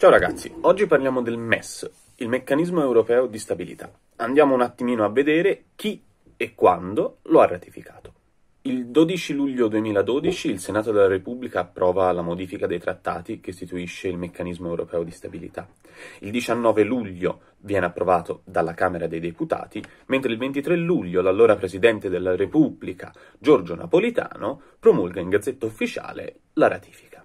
Ciao ragazzi, oggi parliamo del MES, il meccanismo europeo di stabilità. Andiamo un attimino a vedere chi e quando lo ha ratificato. Il 12 luglio 2012 il Senato della Repubblica approva la modifica dei trattati che istituisce il meccanismo europeo di stabilità. Il 19 luglio viene approvato dalla Camera dei Deputati, mentre il 23 luglio l'allora Presidente della Repubblica, Giorgio Napolitano, promulga in gazzetta ufficiale la ratifica.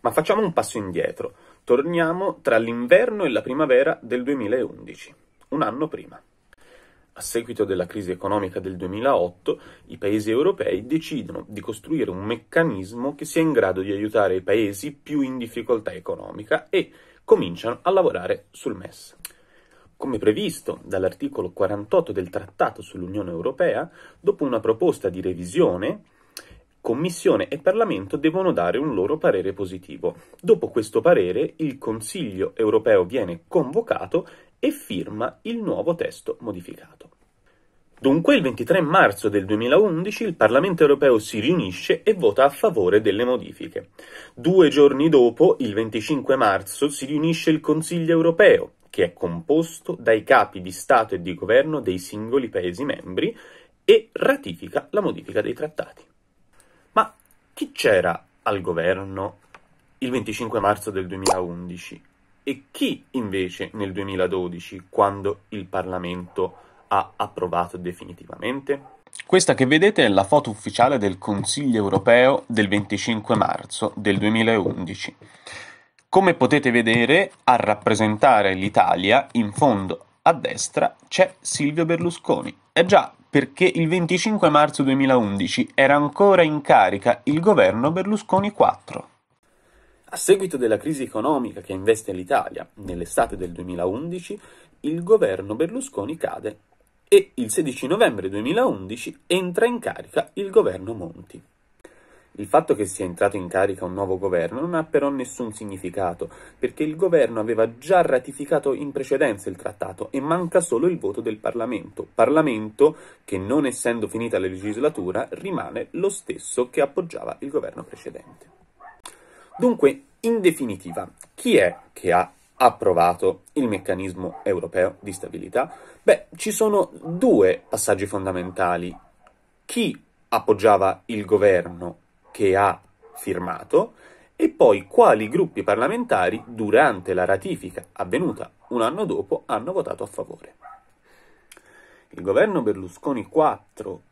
Ma facciamo un passo indietro Torniamo tra l'inverno e la primavera del 2011, un anno prima. A seguito della crisi economica del 2008, i paesi europei decidono di costruire un meccanismo che sia in grado di aiutare i paesi più in difficoltà economica e cominciano a lavorare sul MES. Come previsto dall'articolo 48 del Trattato sull'Unione Europea, dopo una proposta di revisione, Commissione e Parlamento devono dare un loro parere positivo. Dopo questo parere il Consiglio europeo viene convocato e firma il nuovo testo modificato. Dunque il 23 marzo del 2011 il Parlamento europeo si riunisce e vota a favore delle modifiche. Due giorni dopo, il 25 marzo, si riunisce il Consiglio europeo, che è composto dai capi di Stato e di Governo dei singoli Paesi membri e ratifica la modifica dei trattati. Ma chi c'era al governo il 25 marzo del 2011 e chi invece nel 2012 quando il Parlamento ha approvato definitivamente? Questa che vedete è la foto ufficiale del Consiglio europeo del 25 marzo del 2011. Come potete vedere, a rappresentare l'Italia, in fondo a destra, c'è Silvio Berlusconi. E già, perché il 25 marzo 2011 era ancora in carica il governo Berlusconi IV. A seguito della crisi economica che investe l'Italia nell'estate del 2011, il governo Berlusconi cade e il 16 novembre 2011 entra in carica il governo Monti. Il fatto che sia entrato in carica un nuovo governo non ha però nessun significato, perché il governo aveva già ratificato in precedenza il trattato e manca solo il voto del Parlamento, Parlamento che non essendo finita la legislatura rimane lo stesso che appoggiava il governo precedente. Dunque, in definitiva, chi è che ha approvato il meccanismo europeo di stabilità? Beh, ci sono due passaggi fondamentali. Chi appoggiava il governo che ha firmato e poi quali gruppi parlamentari durante la ratifica avvenuta un anno dopo hanno votato a favore. Il governo Berlusconi IV,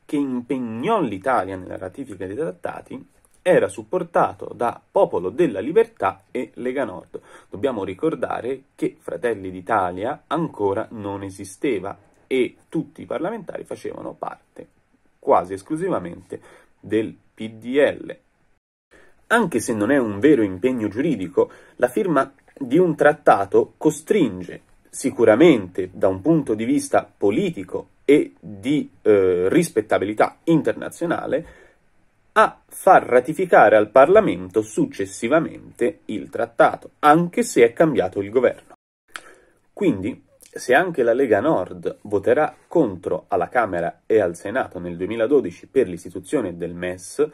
che impegnò l'Italia nella ratifica dei trattati, era supportato da Popolo della Libertà e Lega Nord. Dobbiamo ricordare che Fratelli d'Italia ancora non esisteva e tutti i parlamentari facevano parte quasi esclusivamente del PDL. Anche se non è un vero impegno giuridico, la firma di un trattato costringe sicuramente da un punto di vista politico e di eh, rispettabilità internazionale a far ratificare al Parlamento successivamente il trattato, anche se è cambiato il governo. Quindi se anche la Lega Nord voterà contro alla Camera e al Senato nel 2012 per l'istituzione del MES,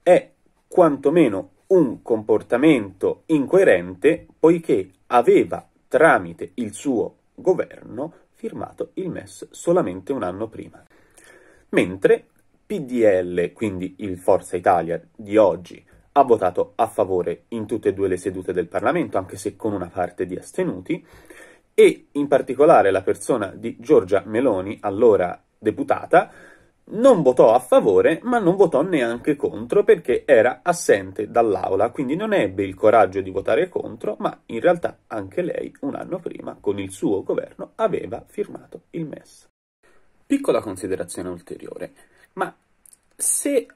è quantomeno un comportamento incoerente poiché aveva tramite il suo governo firmato il MES solamente un anno prima. Mentre PDL, quindi il Forza Italia di oggi, ha votato a favore in tutte e due le sedute del Parlamento, anche se con una parte di astenuti, e in particolare la persona di Giorgia Meloni, allora deputata, non votò a favore, ma non votò neanche contro perché era assente dall'aula, quindi non ebbe il coraggio di votare contro, ma in realtà anche lei un anno prima con il suo governo aveva firmato il MES. Piccola considerazione ulteriore, ma se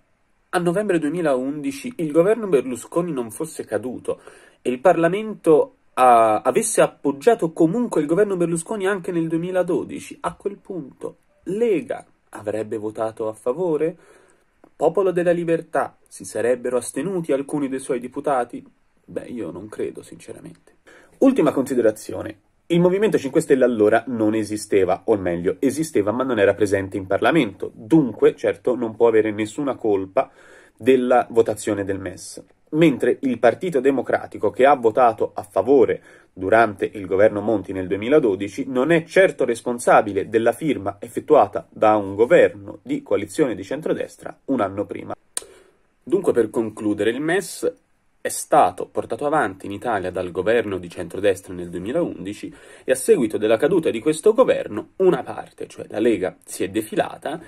a novembre 2011 il governo Berlusconi non fosse caduto e il Parlamento a, avesse appoggiato comunque il governo Berlusconi anche nel 2012, a quel punto Lega avrebbe votato a favore? Popolo della Libertà si sarebbero astenuti alcuni dei suoi deputati? Beh, io non credo, sinceramente. Ultima considerazione. Il Movimento 5 Stelle allora non esisteva, o meglio, esisteva ma non era presente in Parlamento, dunque certo non può avere nessuna colpa della votazione del MES mentre il Partito Democratico che ha votato a favore durante il governo Monti nel 2012 non è certo responsabile della firma effettuata da un governo di coalizione di centrodestra un anno prima. Dunque per concludere il MES è stato portato avanti in Italia dal governo di centrodestra nel 2011 e a seguito della caduta di questo governo una parte, cioè la Lega, si è defilata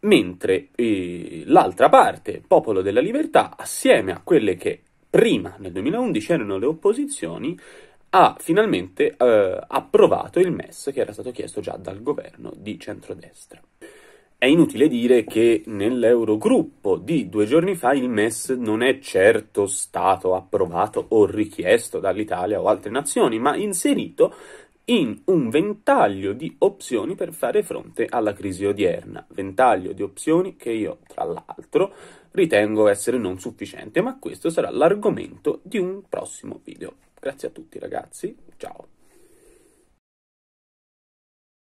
mentre eh, l'altra parte, Popolo della Libertà, assieme a quelle che prima, nel 2011, erano le opposizioni, ha finalmente eh, approvato il MES che era stato chiesto già dal governo di centrodestra. È inutile dire che nell'Eurogruppo di due giorni fa il MES non è certo stato approvato o richiesto dall'Italia o altre nazioni, ma inserito in un ventaglio di opzioni per fare fronte alla crisi odierna, ventaglio di opzioni che io, tra l'altro, ritengo essere non sufficiente, ma questo sarà l'argomento di un prossimo video. Grazie a tutti ragazzi, ciao!